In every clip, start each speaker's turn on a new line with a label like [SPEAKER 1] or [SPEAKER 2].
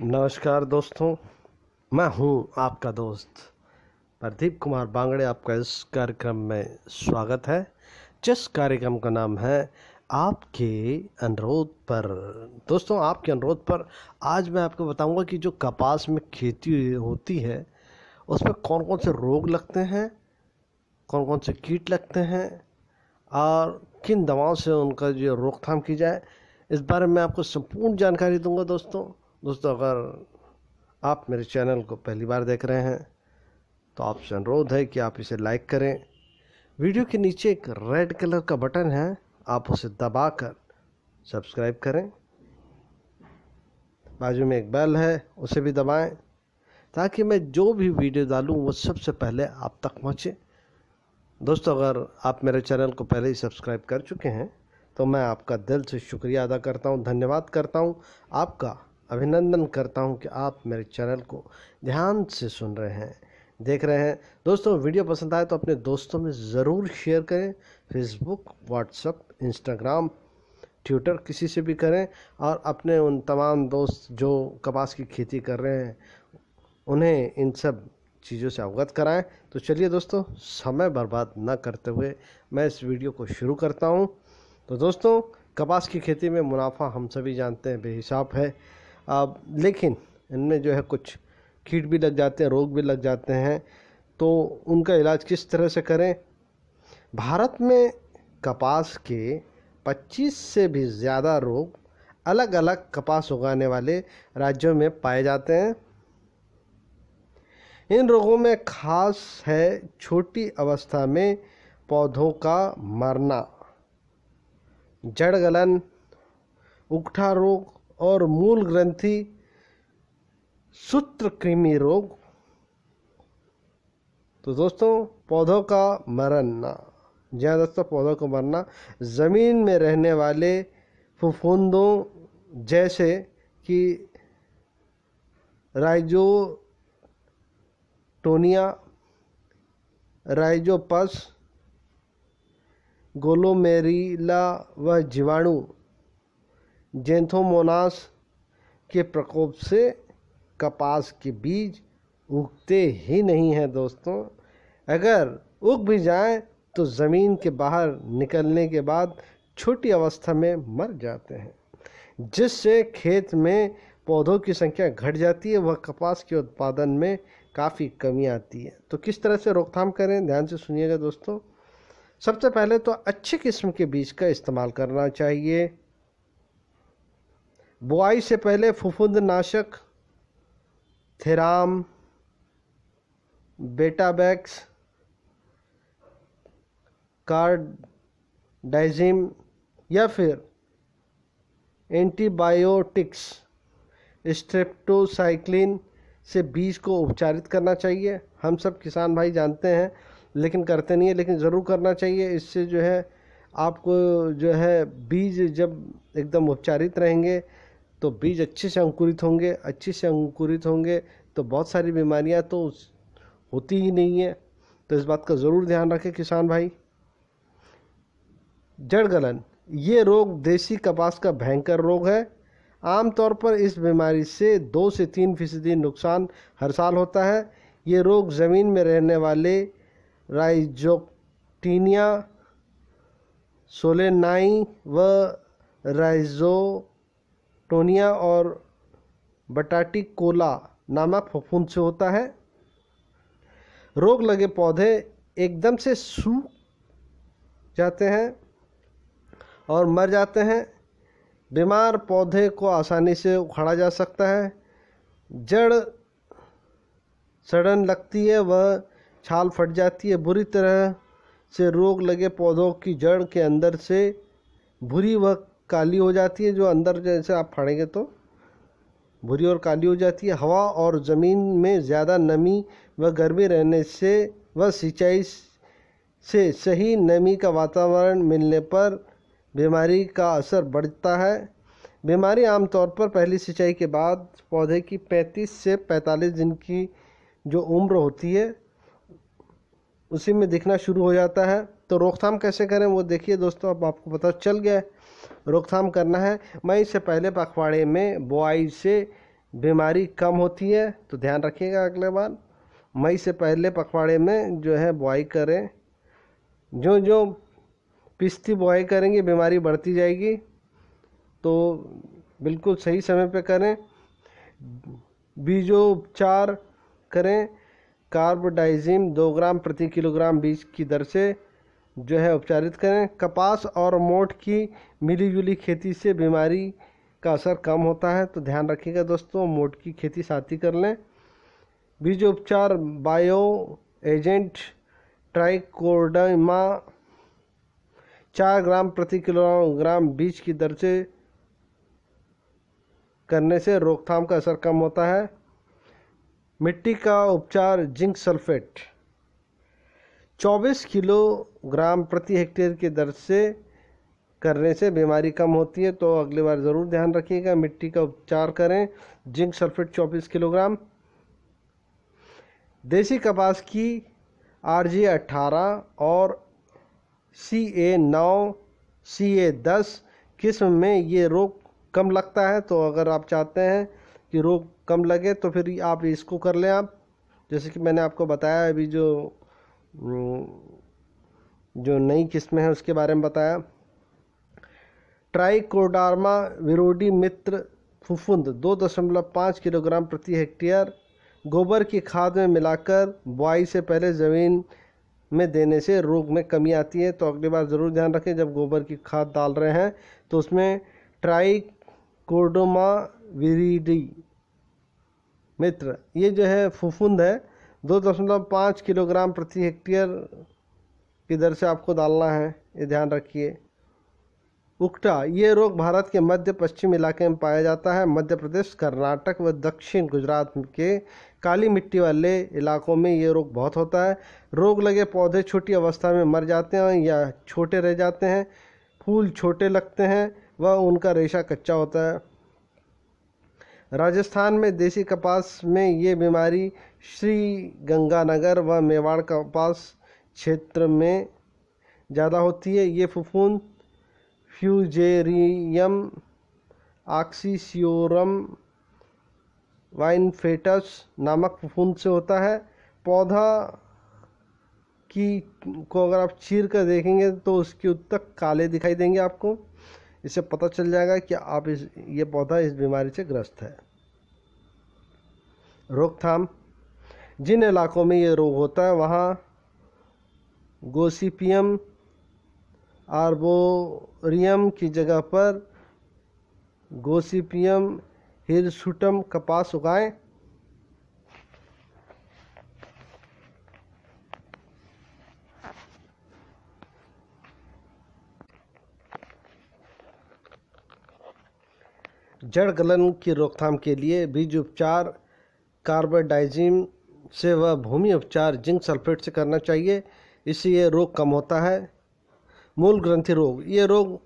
[SPEAKER 1] नमस्कार दोस्तों मैं हूं आपका दोस्त प्रदीप कुमार बांगड़े आपका इस कार्यक्रम में स्वागत है जिस कार्यक्रम का नाम है आपके अनुरोध पर दोस्तों आपके अनुरोध पर आज मैं आपको बताऊंगा कि जो कपास में खेती होती है उसमें कौन कौन से रोग लगते हैं कौन कौन से कीट लगते हैं और किन दवाओं से उनका जो रोकथाम की जाए इस बारे में आपको संपूर्ण जानकारी दूंगा दोस्तों दोस्तों अगर आप मेरे चैनल को पहली बार देख रहे हैं तो आपसे अनुरोध है कि आप इसे लाइक करें वीडियो के नीचे एक रेड कलर का बटन है आप उसे दबाकर सब्सक्राइब करें बाजू में एक बेल है उसे भी दबाएं ताकि मैं जो भी वीडियो डालूं वो सबसे पहले आप तक पहुंचे दोस्तों अगर आप मेरे चैनल को पहले ही सब्सक्राइब कर चुके हैं तो मैं आपका दिल से शुक्रिया अदा करता हूं धन्यवाद करता हूं आपका अभिनंदन करता हूं कि आप मेरे चैनल को ध्यान से सुन रहे हैं देख रहे हैं दोस्तों वीडियो पसंद आए तो अपने दोस्तों में ज़रूर शेयर करें फेसबुक व्हाट्सअप इंस्टाग्राम ट्विटर किसी से भी करें और अपने उन तमाम दोस्त जो कपास की खेती कर रहे हैं उन्हें इन सब चीज़ों से अवगत कराएं तो चलिए दोस्तों समय बर्बाद न करते हुए मैं इस वीडियो को शुरू करता हूं तो दोस्तों कपास की खेती में मुनाफा हम सभी जानते हैं बेहिसाब है लेकिन इनमें जो है कुछ कीट भी लग जाते हैं रोग भी लग जाते हैं तो उनका इलाज किस तरह से करें भारत में कपास के 25 से भी ज़्यादा रोग अलग अलग कपास उगाने वाले राज्यों में पाए जाते हैं इन रोगों में खास है छोटी अवस्था में पौधों का मरना जड़ गलन उगठा रोग और मूल ग्रंथि सूत्र कृमि रोग तो दोस्तों पौधों का मरना जहाँ दोस्तों पौधों को मरना ज़मीन में रहने वाले फफूंदों जैसे कि राइजोटोनिया राइजोपस गोलोमेरिला व जीवाणु जेंथोमोनास के प्रकोप से कपास के बीज उगते ही नहीं हैं दोस्तों अगर उग भी जाएं तो ज़मीन के बाहर निकलने के बाद छोटी अवस्था में मर जाते हैं जिससे खेत में पौधों की संख्या घट जाती है वह कपास के उत्पादन में काफ़ी कमी आती है तो किस तरह से रोकथाम करें ध्यान से सुनिएगा दोस्तों सबसे पहले तो अच्छे किस्म के बीज का इस्तेमाल करना चाहिए बुआई से पहले नाशक थेराम बेटाबैक्स कार्डाइजिम या फिर एंटीबायोटिक्स स्ट्रेप्टोसाइक्लिन से बीज को उपचारित करना चाहिए हम सब किसान भाई जानते हैं लेकिन करते नहीं है लेकिन ज़रूर करना चाहिए इससे जो है आपको जो है बीज जब एकदम उपचारित रहेंगे तो बीज अच्छे से अंकुरित होंगे अच्छे से अंकुरित होंगे तो बहुत सारी बीमारियां तो होती ही नहीं है तो इस बात का ज़रूर ध्यान रखें किसान भाई जड़ गलन ये रोग देसी कपास का भयंकर रोग है आमतौर पर इस बीमारी से दो से तीन फीसदी नुकसान हर साल होता है ये रोग ज़मीन में रहने वाले राइजोक्टीनिया सोलेनाई व राइजो टोनिया और बटाटी कोला नामक फफूंद से होता है रोग लगे पौधे एकदम से सूख जाते हैं और मर जाते हैं बीमार पौधे को आसानी से उखाड़ा जा सकता है जड़ सड़न लगती है वह छाल फट जाती है बुरी तरह से रोग लगे पौधों की जड़ के अंदर से भूरी व काली हो जाती है जो अंदर जैसे आप फाड़ेंगे तो भूरी और काली हो जाती है हवा और ज़मीन में ज़्यादा नमी व गर्मी रहने से व सिंचाई से सही नमी का वातावरण मिलने पर बीमारी का असर बढ़ता है बीमारी आमतौर पर पहली सिंचाई के बाद पौधे की 35 से 45 दिन की जो उम्र होती है उसी में दिखना शुरू हो जाता है तो रोकथाम कैसे करें वो देखिए दोस्तों अब आपको पता चल गया है रोकथाम करना है मई से पहले पखवाड़े में बुआई से बीमारी कम होती है तो ध्यान रखिएगा अगले बार मई से पहले पखवाड़े में जो है बुआई करें जो जो पिस्ती बुआई करेंगे बीमारी बढ़ती जाएगी तो बिल्कुल सही समय पे करें बीजोपचार करें कार्बोडाइजिम दो ग्राम प्रति किलोग्राम बीज की दर से जो है उपचारित करें कपास और मोट की मिली जुली खेती से बीमारी का असर कम होता है तो ध्यान रखिएगा दोस्तों मोट की खेती साथी कर लें बीज उपचार बायो एजेंट ट्राइकोडमा चार ग्राम प्रति किलोग्राम बीज की दर से करने से रोकथाम का असर कम होता है मिट्टी का उपचार जिंक सल्फेट 24 किलोग्राम प्रति हेक्टेयर की दर से करने से बीमारी कम होती है तो अगली बार ज़रूर ध्यान रखिएगा मिट्टी का उपचार करें जिंक सल्फेट चौबीस किलोग्राम देसी कपास की आर जी अट्ठारह और सी ए नौ सी ए दस किस्म में ये रोग कम लगता है तो अगर आप चाहते हैं कि रोग कम लगे तो फिर आप इसको कर लें आप जैसे कि मैंने आपको बताया अभी जो जो नई किस्में हैं उसके बारे में बताया ट्राइकोडार्मा विरोडी मित्र फुफुंद दो दशमलव पाँच किलोग्राम प्रति हेक्टेयर गोबर की खाद में मिलाकर बुआई से पहले ज़मीन में देने से रोग में कमी आती है तो अगली बार ज़रूर ध्यान रखें जब गोबर की खाद डाल रहे हैं तो उसमें ट्राइकोडोमा विरीडी मित्र ये जो है फुफुंद है दो दशमलव पाँच किलोग्राम प्रति हेक्टेयर की दर से आपको डालना है ये ध्यान रखिए उक्टा ये रोग भारत के मध्य पश्चिम इलाके में पाया जाता है मध्य प्रदेश कर्नाटक व दक्षिण गुजरात के काली मिट्टी वाले इलाकों में ये रोग बहुत होता है रोग लगे पौधे छोटी अवस्था में मर जाते हैं या छोटे रह जाते हैं फूल छोटे लगते हैं व उनका रेशा कच्चा होता है राजस्थान में देसी कपास में ये बीमारी श्री गंगानगर व मेवाड़ का पास क्षेत्र में ज़्यादा होती है ये फफून फ्यूजेरियम ऑक्सीसियोरम वाइनफेटस नामक फफूंद से होता है पौधा की को अगर आप चीर कर देखेंगे तो उसके उत्तक काले दिखाई देंगे आपको इससे पता चल जाएगा कि आप इस ये पौधा इस बीमारी से ग्रस्त है रोकथाम जिन इलाकों में ये रोग होता है वहाँ गोसिपियम आर्बोरियम की जगह पर गोसिपियम हिरसुटम कपास उगाएं जड़ गलन की रोकथाम के लिए बीज उपचार कार्बोडाइजिम से व भूमि उपचार जिंक सल्फेट से करना चाहिए इससे ये रोग कम होता है मूल ग्रंथि रोग ये रोग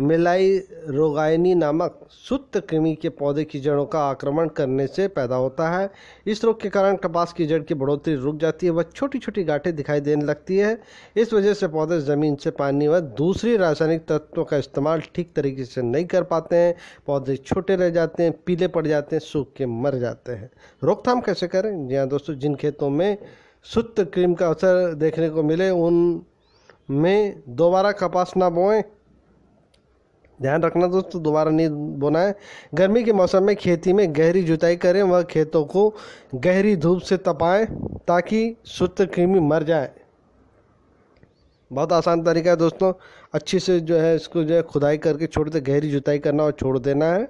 [SPEAKER 1] मिलाई रोगायनी नामक सुत्त कृमि के पौधे की जड़ों का आक्रमण करने से पैदा होता है इस रोग के कारण कपास की जड़ की बढ़ोतरी रुक जाती है व छोटी छोटी गांठें दिखाई देने लगती है इस वजह से पौधे ज़मीन से पानी व दूसरी रासायनिक तत्वों का इस्तेमाल ठीक तरीके से नहीं कर पाते हैं पौधे छोटे रह जाते हैं पीले पड़ जाते हैं सूख के मर जाते हैं रोकथाम कैसे करें जी हाँ दोस्तों जिन खेतों में सुत्त क्रीम का असर देखने को मिले उन में दोबारा कपास ना बोएं ध्यान रखना दोस्तों दोबारा नहीं बोना है गर्मी के मौसम में खेती में गहरी जुताई करें व खेतों को गहरी धूप से तपाएं ताकि सूत्र कृमि मर जाए बहुत आसान तरीका है दोस्तों अच्छे से जो है इसको जो है खुदाई करके छोड़ते गहरी जुताई करना और छोड़ देना है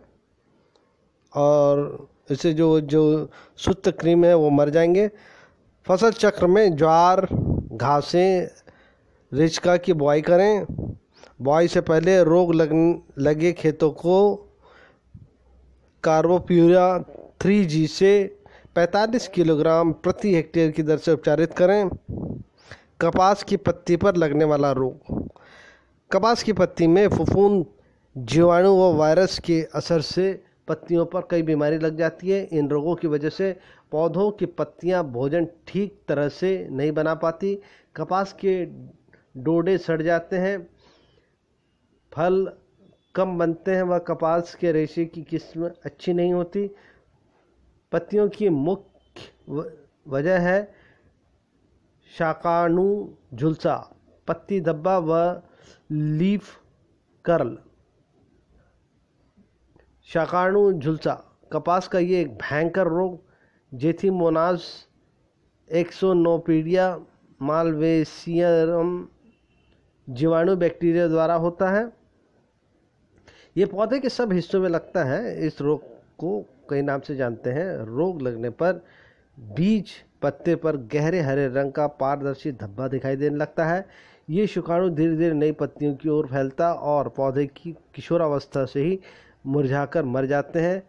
[SPEAKER 1] और इससे जो जो सूत्र क्रीम है वो मर जाएंगे फसल चक्र में ज्वार घासें रिचका की बुआई करें बुआई से पहले रोग लग लगे खेतों को कार्बोप्यूरा थ्री जी से 45 किलोग्राम प्रति हेक्टेयर की दर से उपचारित करें कपास की पत्ती पर लगने वाला रोग कपास की पत्ती में फफूंद जीवाणु व वायरस के असर से पत्तियों पर कई बीमारी लग जाती है इन रोगों की वजह से पौधों की पत्तियां भोजन ठीक तरह से नहीं बना पाती कपास के डोडे सड़ जाते हैं फल कम बनते हैं व कपास के रेशे की किस्म अच्छी नहीं होती पत्तियों की मुख्य वजह है शाकाणु झुलसा पत्ती धब्बा व लीफ कर्ल शाकाणु झुलसा कपास का ये एक भयंकर रोग मोनास एक्सोनोपीडिया मालवेसियरम जीवाणु बैक्टीरिया द्वारा होता है ये पौधे के सब हिस्सों में लगता है इस रोग को कई नाम से जानते हैं रोग लगने पर बीज पत्ते पर गहरे हरे रंग का पारदर्शी धब्बा दिखाई देने लगता है ये शुकाणु धीरे धीरे नई पत्तियों की ओर फैलता और पौधे की किशोरावस्था से ही मुरझाकर मर जाते हैं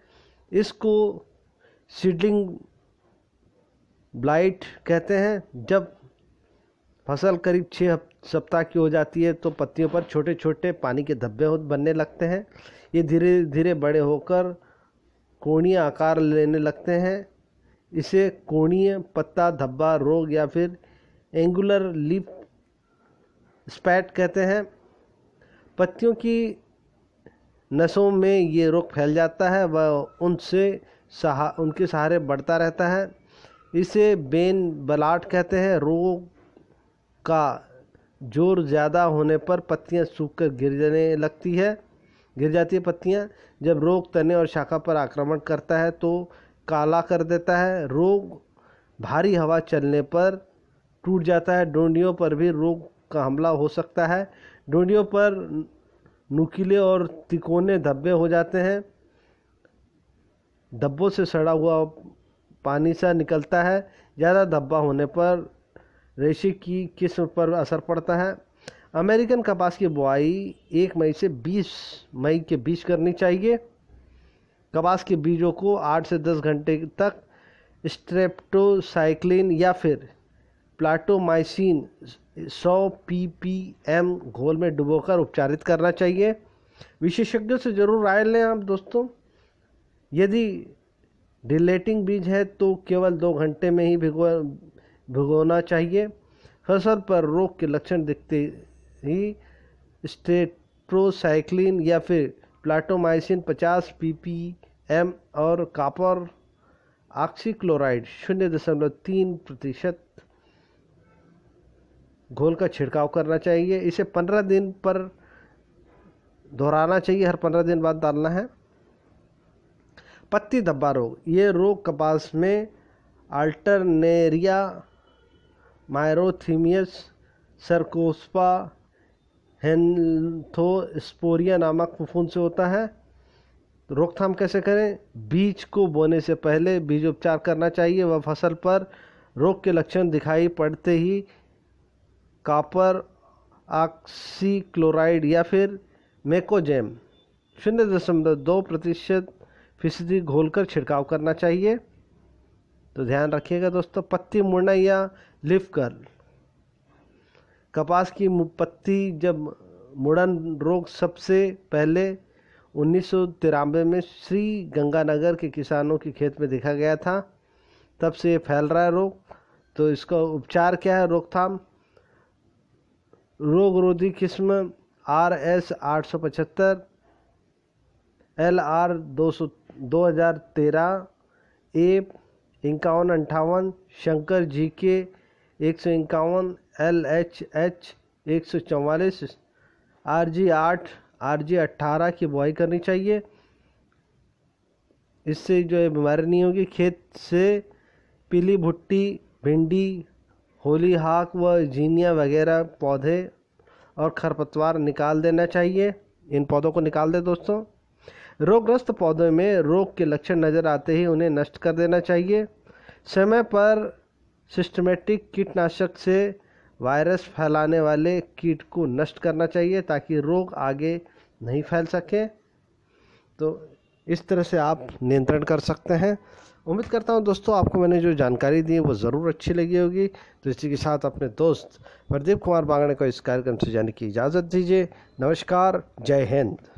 [SPEAKER 1] इसको सीडलिंग ब्लाइट कहते हैं जब फसल करीब छः सप्ताह की हो जाती है तो पत्तियों पर छोटे छोटे पानी के धब्बे बनने लगते हैं ये धीरे धीरे बड़े होकर कोणीय आकार लेने लगते हैं इसे कोणीय पत्ता धब्बा रोग या फिर एंगुलर लीप स्पैट कहते हैं पत्तियों की नसों में ये रोग फैल जाता है वह उनसे सहा उनके सहारे बढ़ता रहता है इसे बेन बलाट कहते हैं रोग का जोर ज़्यादा होने पर पत्तियां सूखकर जाने लगती है गिर जाती है पत्तियां जब रोग तने और शाखा पर आक्रमण करता है तो काला कर देता है रोग भारी हवा चलने पर टूट जाता है डोंडियों पर भी रोग का हमला हो सकता है डोंडियों पर नुकीले और तिकोने धब्बे हो जाते हैं धब्बों से सड़ा हुआ पानी सा निकलता है ज़्यादा धब्बा होने पर रेशे की किस्म पर असर पड़ता है अमेरिकन कपास की बुआई एक मई से 20 मई के बीच करनी चाहिए कपास के बीजों को 8 से 10 घंटे तक स्ट्रेप्टोसाइक्लिन या फिर प्लाटोमाइसिन 100 पीपीएम घोल में डुबोकर उपचारित करना चाहिए विशेषज्ञों से ज़रूर राय लें आप दोस्तों यदि डिलेटिंग बीज है तो केवल दो घंटे में ही भिगो भिगोना चाहिए फसल पर रोग के लक्षण दिखते ही स्टेट्रोसाइक्लिन या फिर प्लाटोमाइसिन 50 पीपीएम और कापर ऑक्सीक्लोराइड शून्य दशमलव तीन प्रतिशत घोल का छिड़काव करना चाहिए इसे पंद्रह दिन पर दोहराना चाहिए हर पंद्रह दिन बाद डालना है पत्ती धब्बा रोग ये रोग कपास में अल्टरनेरिया मायरोथीमियस सरकोस्पा हेन्थोस्पोरिया नामक फफूंद से होता है रोकथाम कैसे करें बीज को बोने से पहले बीज उपचार करना चाहिए वह फसल पर रोग के लक्षण दिखाई पड़ते ही कापर ऑक्सीक्लोराइड या फिर मेकोजेम शून्य दशमलव दो प्रतिशत फीसदी घोल कर छिड़काव करना चाहिए तो ध्यान रखिएगा दोस्तों पत्ती मुड़ना या लिफ कर्ल कपास की पत्ती जब मुड़न रोग सबसे पहले उन्नीस में श्री गंगानगर के किसानों के खेत में देखा गया था तब से ये फैल रहा है रोग तो इसका उपचार क्या है रोकथाम रोग रोधी किस्म आर एस आठ सौ पचहत्तर एल आर दो सौ दो हज़ार तेरह ए इक्यावन अंठावन शंकर जी के एक सौ इक्यावन एल एच एच एक सौ चवालीस आर जी आठ आर जी अट्ठारह की बुआई करनी चाहिए इससे जो है बीमारी नहीं होगी खेत से पीली भुट्टी भिंडी होली हाक व जीनिया वगैरह पौधे और खरपतवार निकाल देना चाहिए इन पौधों को निकाल दें दोस्तों रोगग्रस्त पौधों में रोग के लक्षण नज़र आते ही उन्हें नष्ट कर देना चाहिए समय पर सिस्टमेटिक कीटनाशक से वायरस फैलाने वाले कीट को नष्ट करना चाहिए ताकि रोग आगे नहीं फैल सके तो इस तरह से आप नियंत्रण कर सकते हैं उम्मीद करता हूं दोस्तों आपको मैंने जो जानकारी दी वो ज़रूर अच्छी लगी होगी तो इसी के साथ अपने दोस्त प्रदीप कुमार बांगड़े को इस कार्यक्रम से जाने की इजाज़त दीजिए नमस्कार जय हिंद